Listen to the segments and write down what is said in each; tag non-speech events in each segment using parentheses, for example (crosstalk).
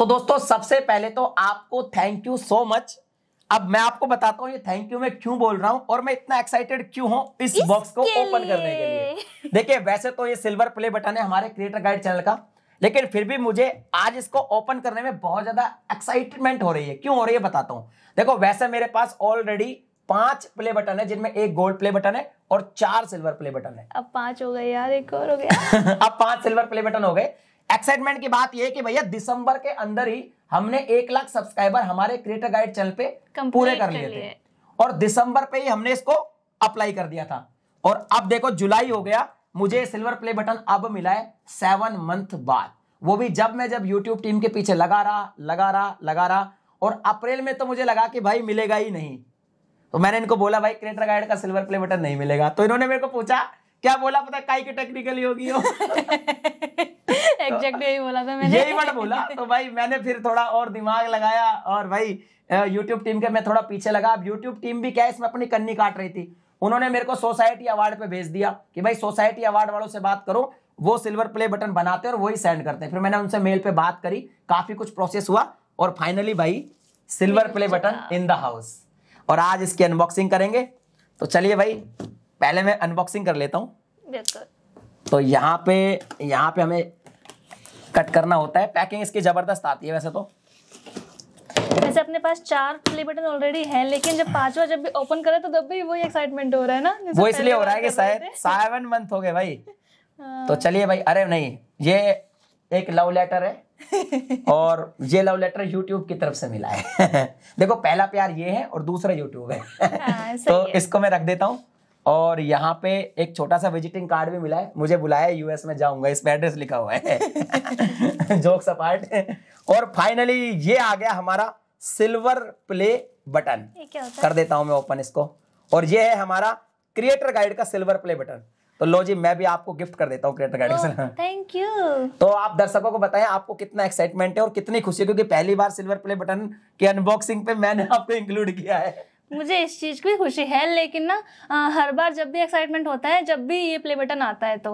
तो दोस्तों सबसे पहले तो आपको थैंक यू सो मच अब मैं आपको बताता हूँ ये थैंक यू मैं क्यों बोल रहा हूँ और मैं इतना एक्साइटेड क्यों हूँ इस बॉक्स को ओपन करने के लिए देखिए वैसे तो ये सिल्वर प्ले बटन है हमारे क्रिएटर गाइड चैनल का लेकिन फिर भी मुझे आज इसको ओपन करने में बहुत ज्यादा एक्साइटमेंट हो रही है क्यों हो रही है बताता हूँ देखो वैसे मेरे पास ऑलरेडी पांच प्ले बटन है जिनमें एक गोल्ड प्ले बटन है और चार सिल्वर प्ले बटन है अब पांच हो गए यार एक और हो गया (laughs) अब पांच सिल्वर प्ले बटन हो गए एक्साइटमेंट की बात यह कि भैया दिसंबर के अंदर ही हमने एक लाख सब्सक्राइबर हमारे क्रिएटर गाइड चैनल पे पूरे कर लिए थे और दिसंबर पे ही हमने इसको अप्लाई कर दिया था और अब देखो जुलाई हो गया मुझे सिल्वर प्ले बटन अब मिला है सेवन मंथ बाद वो भी जब मैं जब यूट्यूब टीम के पीछे लगा रहा लगा रहा लगा रहा और अप्रैल में तो मुझे लगा कि भाई मिलेगा ही नहीं तो मैंने इनको बोला भाई क्रिएटर गाइड का सिल्वर प्ले बटन नहीं मिलेगा तो इन्होंने मेरे को पूछा क्या बोला पता काई की टेक्निकली होगी हो (laughs) (laughs) एग्जैक्ट यही बोला था मैंने यही वर्ड बोला तो भाई मैंने फिर थोड़ा और दिमाग लगाया और भाई यूट्यूब टीम के मैं थोड़ा पीछे लगा अब यूट्यूब टीम भी क्या है इसमें अपनी कन्नी काट रही थी उन्होंने मेरे को सोसाइटी अवार्ड पे भेज दिया कि भाई सोसाइटी अवार्ड वालों से बात करो वो सिल्वर प्ले बटन बनाते हैं और वही सेंड करते हैं फिर मैंने उनसे मेल पे बात करी काफी कुछ प्रोसेस हुआ और फाइनली भाई silver play button in the house और आज इसकी अनबॉक्सिंग करेंगे तो चलिए भाई पहले मैं अनबॉक्सिंग कर लेता हूँ तो यहाँ पे यहाँ पे हमें कट करना होता है पैकिंग इसकी जबरदस्त आती है वैसे तो वैसे अपने पास चार प्ले बटन ऑलरेडी है लेकिन जब पांचवा जब भी ओपन करे तो तब भी वही एक्साइटमेंट हो रहा है ना वो इसलिए हो रहा है कि शायद सेवन मंथ हो गए भाई (laughs) हाँ। तो चलिए भाई अरे नहीं ये एक लव लेटर है (laughs) और ये लव लेटर यूट्यूब की तरफ से मिला है (laughs) देखो पहला प्यार ये है और दूसरा यूट्यूब है हाँ, तो इसको मैं रख देता हूँ और यहाँ पे एक छोटा सा विजिटिंग कार्ड भी मिला है मुझे बुलाया यूएस में जाऊंगा इस पे एड्रेस लिखा हुआ है जोक (laughs) सपाट और फाइनली ये आ गया हमारा सिल्वर प्ले बटन कर देता हूँ मैं ओपन इसको और ये है हमारा क्रिएटर गाइड का सिल्वर प्ले बटन तो लो जी मैं भी आपको गिफ्ट कर देता हूँ क्रिएटर गाइड का थैंक oh, यू तो आप दर्शकों को बताएं आपको कितना एक्साइटमेंट है और कितनी खुशी है क्योंकि पहली बार सिल्वर प्ले बटन की अनबॉक्सिंग पे मैंने आपको इंक्लूड किया है मुझे इस चीज़ की खुशी है लेकिन ना हर बार जब भी एक्साइटमेंट होता है जब भी ये प्ले बटन आता है तो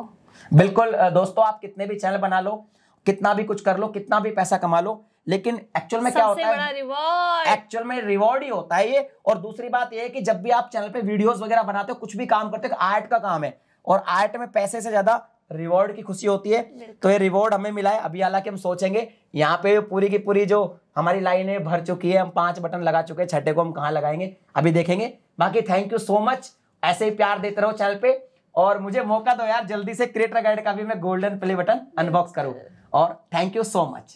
बिल्कुल दोस्तों आप कितने भी चैनल बना लो कितना भी कुछ कर लो कितना भी पैसा कमा लो लेकिन एक्चुअल में क्या होता है एक्चुअल में रिवॉर्ड ही होता है ये और दूसरी बात ये है कि जब भी आप चैनल पे वीडियोस वगैरह बनाते हो कुछ भी काम करते हो आर्ट का काम है और आर्ट में पैसे से ज्यादा रिवॉर्ड की खुशी होती है तो ये रिवॉर्ड हमें मिला है अभी हालांकि हम सोचेंगे यहाँ पे पूरी की पूरी जो हमारी लाइन है भर चुकी है हम पांच बटन लगा चुके हैं छठे को हम कहाँ लगाएंगे अभी देखेंगे बाकी थैंक यू सो मच ऐसे ही प्यार देते रहो चैनल पे और मुझे मौका दो यार जल्दी से क्रिएटर गाइड का भी मैं गोल्डन प्ले बटन अनबॉक्स करूँ और थैंक यू सो मच